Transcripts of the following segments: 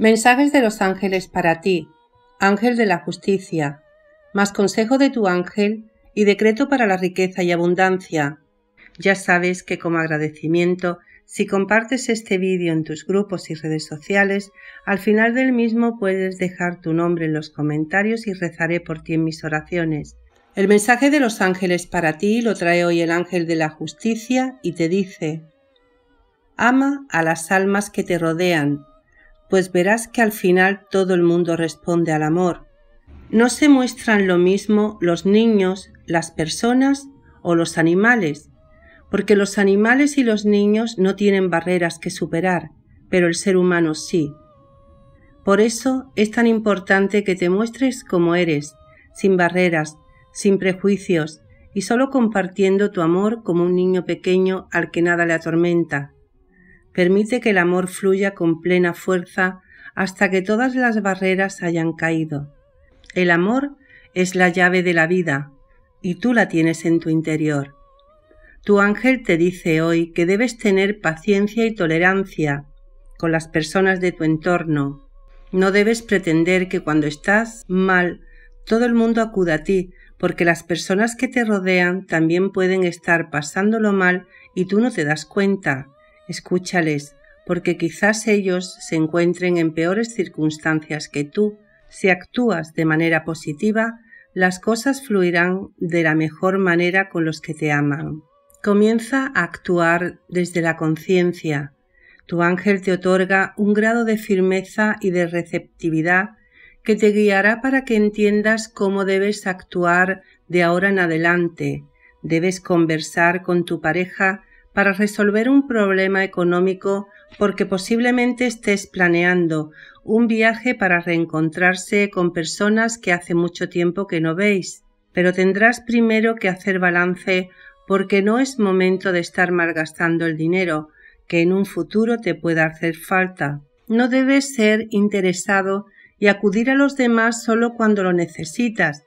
Mensajes de los ángeles para ti, ángel de la justicia, más consejo de tu ángel y decreto para la riqueza y abundancia. Ya sabes que como agradecimiento, si compartes este vídeo en tus grupos y redes sociales, al final del mismo puedes dejar tu nombre en los comentarios y rezaré por ti en mis oraciones. El mensaje de los ángeles para ti lo trae hoy el ángel de la justicia y te dice, Ama a las almas que te rodean pues verás que al final todo el mundo responde al amor. No se muestran lo mismo los niños, las personas o los animales, porque los animales y los niños no tienen barreras que superar, pero el ser humano sí. Por eso es tan importante que te muestres como eres, sin barreras, sin prejuicios y solo compartiendo tu amor como un niño pequeño al que nada le atormenta. Permite que el amor fluya con plena fuerza hasta que todas las barreras hayan caído. El amor es la llave de la vida y tú la tienes en tu interior. Tu ángel te dice hoy que debes tener paciencia y tolerancia con las personas de tu entorno. No debes pretender que cuando estás mal todo el mundo acuda a ti, porque las personas que te rodean también pueden estar pasándolo mal y tú no te das cuenta. Escúchales, porque quizás ellos se encuentren en peores circunstancias que tú. Si actúas de manera positiva, las cosas fluirán de la mejor manera con los que te aman. Comienza a actuar desde la conciencia. Tu ángel te otorga un grado de firmeza y de receptividad que te guiará para que entiendas cómo debes actuar de ahora en adelante. Debes conversar con tu pareja para resolver un problema económico porque posiblemente estés planeando un viaje para reencontrarse con personas que hace mucho tiempo que no veis, pero tendrás primero que hacer balance porque no es momento de estar malgastando el dinero que en un futuro te pueda hacer falta. No debes ser interesado y acudir a los demás solo cuando lo necesitas.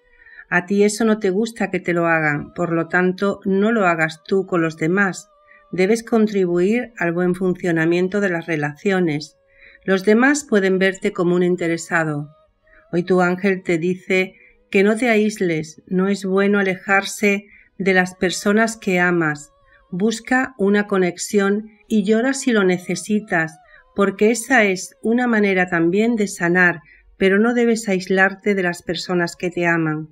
A ti eso no te gusta que te lo hagan, por lo tanto no lo hagas tú con los demás debes contribuir al buen funcionamiento de las relaciones. Los demás pueden verte como un interesado. Hoy tu ángel te dice que no te aísles, no es bueno alejarse de las personas que amas. Busca una conexión y llora si lo necesitas, porque esa es una manera también de sanar, pero no debes aislarte de las personas que te aman.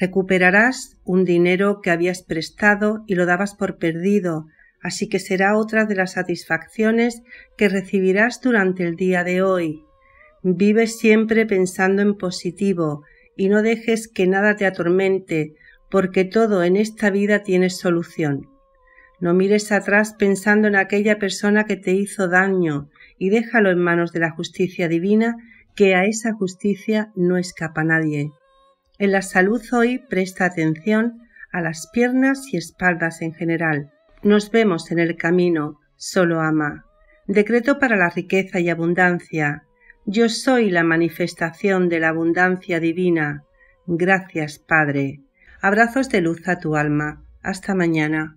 Recuperarás un dinero que habías prestado y lo dabas por perdido, así que será otra de las satisfacciones que recibirás durante el día de hoy. Vive siempre pensando en positivo y no dejes que nada te atormente, porque todo en esta vida tiene solución. No mires atrás pensando en aquella persona que te hizo daño y déjalo en manos de la justicia divina, que a esa justicia no escapa nadie. En la salud hoy presta atención a las piernas y espaldas en general nos vemos en el camino, solo ama. Decreto para la riqueza y abundancia. Yo soy la manifestación de la abundancia divina. Gracias, Padre. Abrazos de luz a tu alma. Hasta mañana.